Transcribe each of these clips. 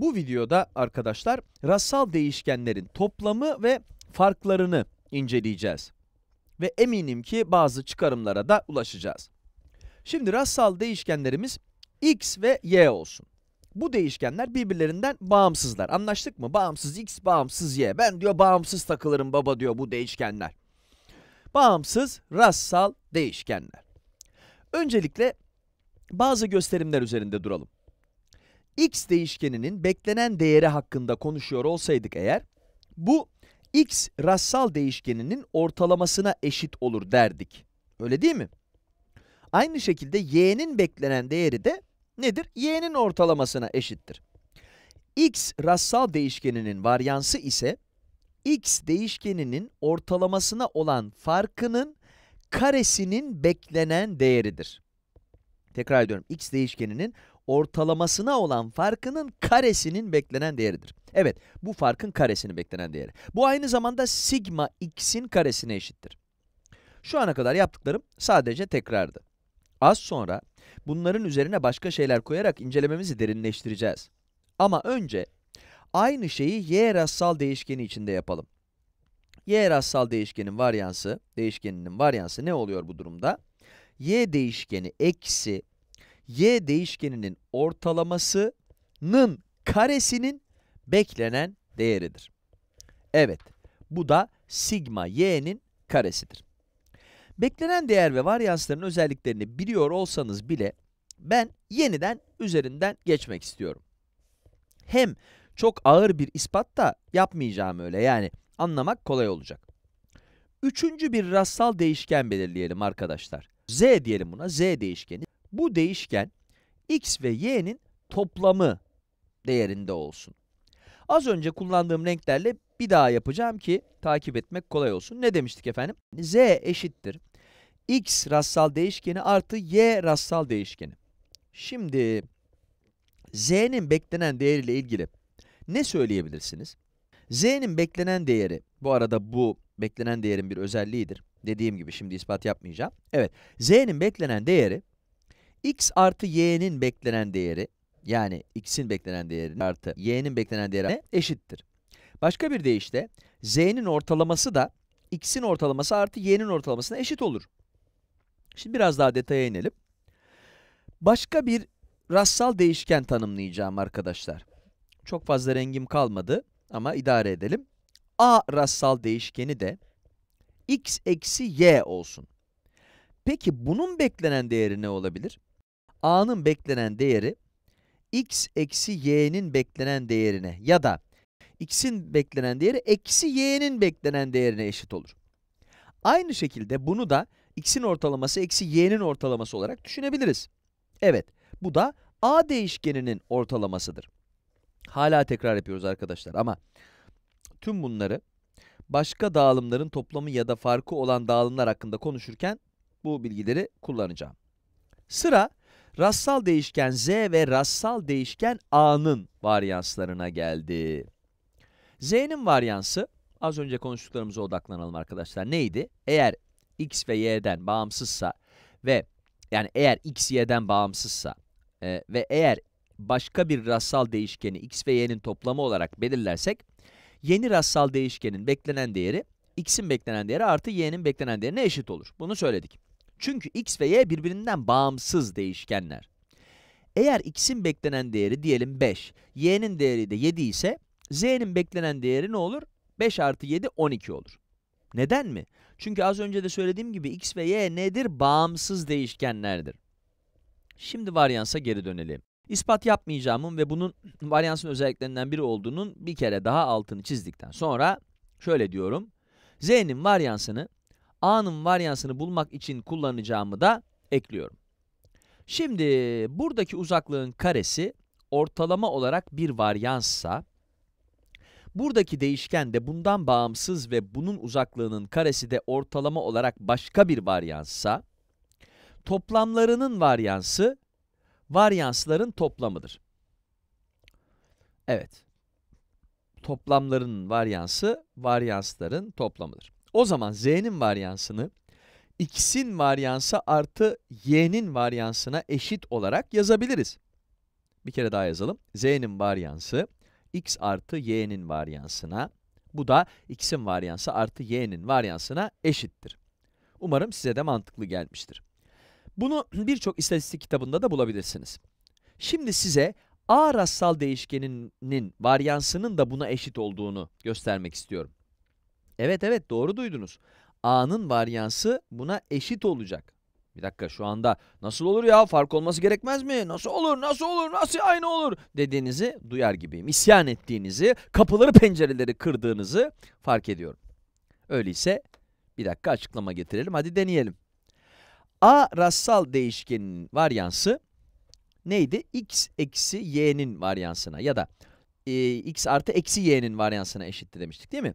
Bu videoda arkadaşlar rastsal değişkenlerin toplamı ve farklarını inceleyeceğiz. Ve eminim ki bazı çıkarımlara da ulaşacağız. Şimdi rastsal değişkenlerimiz x ve y olsun. Bu değişkenler birbirlerinden bağımsızlar. Anlaştık mı? Bağımsız x, bağımsız y. Ben diyor bağımsız takılırım baba diyor bu değişkenler. Bağımsız rastsal değişkenler. Öncelikle bazı gösterimler üzerinde duralım x değişkeninin beklenen değeri hakkında konuşuyor olsaydık eğer, bu x rassal değişkeninin ortalamasına eşit olur derdik. Öyle değil mi? Aynı şekilde y'nin beklenen değeri de nedir? y'nin ortalamasına eşittir. x rassal değişkeninin varyansı ise x değişkeninin ortalamasına olan farkının karesinin beklenen değeridir. Tekrar ediyorum. x değişkeninin ortalamasına olan farkının karesinin beklenen değeridir. Evet, bu farkın karesinin beklenen değeri. Bu aynı zamanda sigma x'in karesine eşittir. Şu ana kadar yaptıklarım sadece tekrardı. Az sonra bunların üzerine başka şeyler koyarak incelememizi derinleştireceğiz. Ama önce aynı şeyi y rastsal değişkeni içinde yapalım. y rastsal değişkenin varyansı, değişkeninin varyansı ne oluyor bu durumda? y değişkeni eksi y değişkeninin ortalamasının karesinin beklenen değeridir. Evet, bu da sigma y'nin karesidir. Beklenen değer ve varyansların özelliklerini biliyor olsanız bile ben yeniden üzerinden geçmek istiyorum. Hem çok ağır bir ispat da yapmayacağım öyle yani anlamak kolay olacak. Üçüncü bir rastsal değişken belirleyelim arkadaşlar. Z diyelim buna Z değişkeni. Bu değişken x ve y'nin toplamı değerinde olsun. Az önce kullandığım renklerle bir daha yapacağım ki takip etmek kolay olsun. Ne demiştik efendim? z eşittir. x rastsal değişkeni artı y rastsal değişkeni. Şimdi z'nin beklenen değeriyle ilgili ne söyleyebilirsiniz? z'nin beklenen değeri, bu arada bu beklenen değerin bir özelliğidir. Dediğim gibi şimdi ispat yapmayacağım. Evet, z'nin beklenen değeri x artı y'nin beklenen değeri, yani x'in beklenen değeri artı y'nin beklenen değeri eşittir. Başka bir deyişle, z'nin ortalaması da x'in ortalaması artı y'nin ortalamasına eşit olur. Şimdi biraz daha detaya inelim. Başka bir rastsal değişken tanımlayacağım arkadaşlar. Çok fazla rengim kalmadı ama idare edelim. A rastsal değişkeni de x eksi y olsun. Peki bunun beklenen değeri ne olabilir? a'nın beklenen değeri x eksi y'nin beklenen değerine ya da x'in beklenen değeri eksi y'nin beklenen değerine eşit olur. Aynı şekilde bunu da x'in ortalaması eksi y'nin ortalaması olarak düşünebiliriz. Evet, bu da a değişkeninin ortalamasıdır. Hala tekrar yapıyoruz arkadaşlar ama tüm bunları başka dağılımların toplamı ya da farkı olan dağılımlar hakkında konuşurken bu bilgileri kullanacağım. Sıra Rassal değişken z ve rassal değişken a'nın varyanslarına geldi. z'nin varyansı, az önce konuştuklarımıza odaklanalım arkadaşlar. Neydi? Eğer x ve y'den bağımsızsa ve yani eğer x y'den bağımsızsa e, ve eğer başka bir rassal değişkeni x ve y'nin toplamı olarak belirlersek yeni rassal değişkenin beklenen değeri x'in beklenen değeri artı y'nin beklenen değerine eşit olur. Bunu söyledik. Çünkü x ve y birbirinden bağımsız değişkenler. Eğer x'in beklenen değeri diyelim 5, y'nin değeri de 7 ise z'nin beklenen değeri ne olur? 5 artı 7 12 olur. Neden mi? Çünkü az önce de söylediğim gibi x ve y nedir? Bağımsız değişkenlerdir. Şimdi varyansa geri dönelim. İspat yapmayacağımın ve bunun varyansın özelliklerinden biri olduğunun bir kere daha altını çizdikten sonra şöyle diyorum. z'nin varyansını a'nın varyansını bulmak için kullanacağımı da ekliyorum. Şimdi buradaki uzaklığın karesi ortalama olarak bir varyanssa, buradaki değişken de bundan bağımsız ve bunun uzaklığının karesi de ortalama olarak başka bir varyanssa, toplamlarının varyansı, varyansların toplamıdır. Evet, toplamlarının varyansı, varyansların toplamıdır. O zaman z'nin varyansını x'in varyansı artı y'nin varyansına eşit olarak yazabiliriz. Bir kere daha yazalım. z'nin varyansı x artı y'nin varyansına, bu da x'in varyansı artı y'nin varyansına eşittir. Umarım size de mantıklı gelmiştir. Bunu birçok istatistik kitabında da bulabilirsiniz. Şimdi size a rastsal değişkeninin varyansının da buna eşit olduğunu göstermek istiyorum. Evet evet doğru duydunuz. A'nın varyansı buna eşit olacak. Bir dakika şu anda nasıl olur ya fark olması gerekmez mi? Nasıl olur nasıl olur nasıl aynı olur dediğinizi duyar gibiyim. İsyan ettiğinizi kapıları pencereleri kırdığınızı fark ediyorum. Öyleyse bir dakika açıklama getirelim hadi deneyelim. A rastsal değişkenin varyansı neydi? X eksi y'nin varyansına ya da e, x artı eksi y'nin varyansına eşitti demiştik değil mi?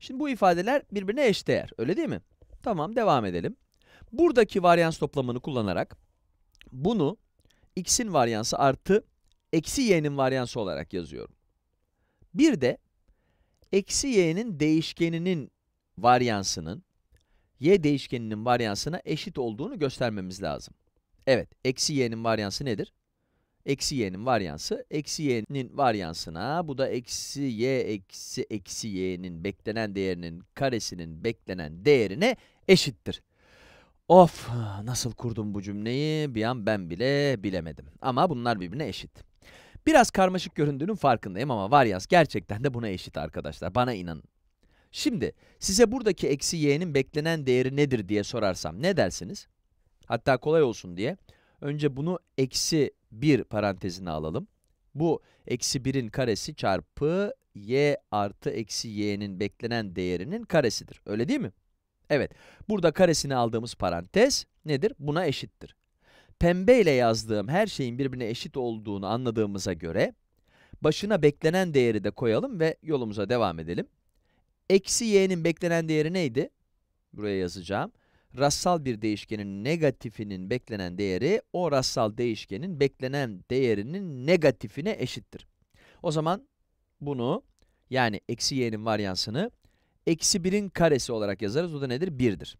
Şimdi bu ifadeler birbirine eşdeğer. Öyle değil mi? Tamam devam edelim. Buradaki varyans toplamını kullanarak bunu x'in varyansı artı eksi y'nin varyansı olarak yazıyorum. Bir de eksi y'nin değişkeninin varyansının y değişkeninin varyansına eşit olduğunu göstermemiz lazım. Evet, eksi y'nin varyansı nedir? Eksi y'nin varyansı, eksi y'nin varyansına, bu da eksi y eksi eksi y'nin beklenen değerinin karesinin beklenen değerine eşittir. Of, nasıl kurdum bu cümleyi bir an ben bile bilemedim. Ama bunlar birbirine eşit. Biraz karmaşık göründüğünün farkındayım ama varyans gerçekten de buna eşit arkadaşlar, bana inanın. Şimdi size buradaki eksi y'nin beklenen değeri nedir diye sorarsam ne dersiniz? Hatta kolay olsun diye Önce bunu eksi 1 parantezine alalım. Bu eksi 1'in karesi çarpı y artı eksi y'nin beklenen değerinin karesidir. Öyle değil mi? Evet. Burada karesini aldığımız parantez nedir? Buna eşittir. Pembe ile yazdığım her şeyin birbirine eşit olduğunu anladığımıza göre başına beklenen değeri de koyalım ve yolumuza devam edelim. Eksi y'nin beklenen değeri neydi? Buraya yazacağım rastsal bir değişkenin negatifinin beklenen değeri o rastsal değişkenin beklenen değerinin negatifine eşittir. O zaman bunu yani eksi y'nin varyansını eksi 1'in karesi olarak yazarız. O da nedir? 1'dir.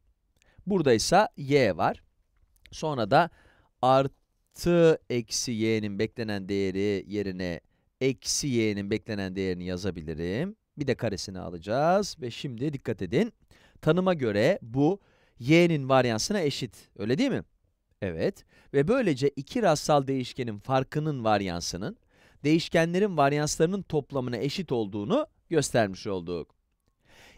Burada ise y var. Sonra da artı eksi y'nin beklenen değeri yerine eksi y'nin beklenen değerini yazabilirim. Bir de karesini alacağız ve şimdi dikkat edin. Tanıma göre bu y'nin varyansına eşit. Öyle değil mi? Evet. Ve böylece iki rastsal değişkenin farkının varyansının, değişkenlerin varyanslarının toplamına eşit olduğunu göstermiş olduk.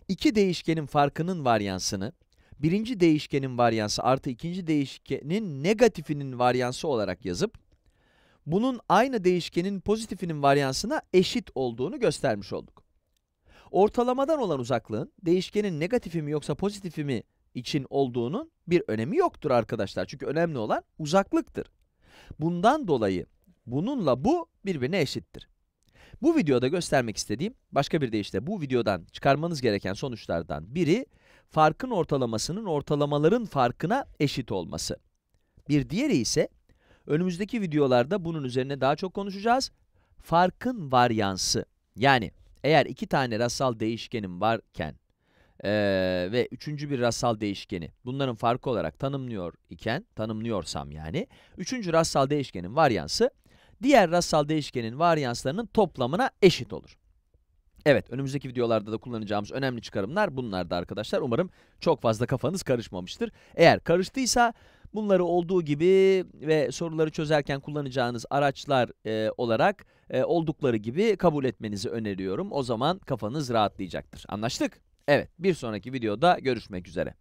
İki değişkenin farkının varyansını, birinci değişkenin varyansı artı ikinci değişkenin negatifinin varyansı olarak yazıp, bunun aynı değişkenin pozitifinin varyansına eşit olduğunu göstermiş olduk. Ortalamadan olan uzaklığın, değişkenin negatifi mi yoksa pozitifi mi için olduğunun bir önemi yoktur arkadaşlar. Çünkü önemli olan uzaklıktır. Bundan dolayı bununla bu birbirine eşittir. Bu videoda göstermek istediğim başka bir deyişle bu videodan çıkarmanız gereken sonuçlardan biri farkın ortalamasının ortalamaların farkına eşit olması. Bir diğeri ise önümüzdeki videolarda bunun üzerine daha çok konuşacağız. Farkın varyansı yani eğer iki tane rastsal değişkenim varken e, ve üçüncü bir rastsal değişkeni bunların farkı olarak tanımlıyor iken, tanımlıyorsam yani, üçüncü rastsal değişkenin varyansı diğer rastsal değişkenin varyanslarının toplamına eşit olur. Evet, önümüzdeki videolarda da kullanacağımız önemli çıkarımlar bunlardı arkadaşlar. Umarım çok fazla kafanız karışmamıştır. Eğer karıştıysa bunları olduğu gibi ve soruları çözerken kullanacağınız araçlar e, olarak e, oldukları gibi kabul etmenizi öneriyorum. O zaman kafanız rahatlayacaktır. Anlaştık? Evet bir sonraki videoda görüşmek üzere.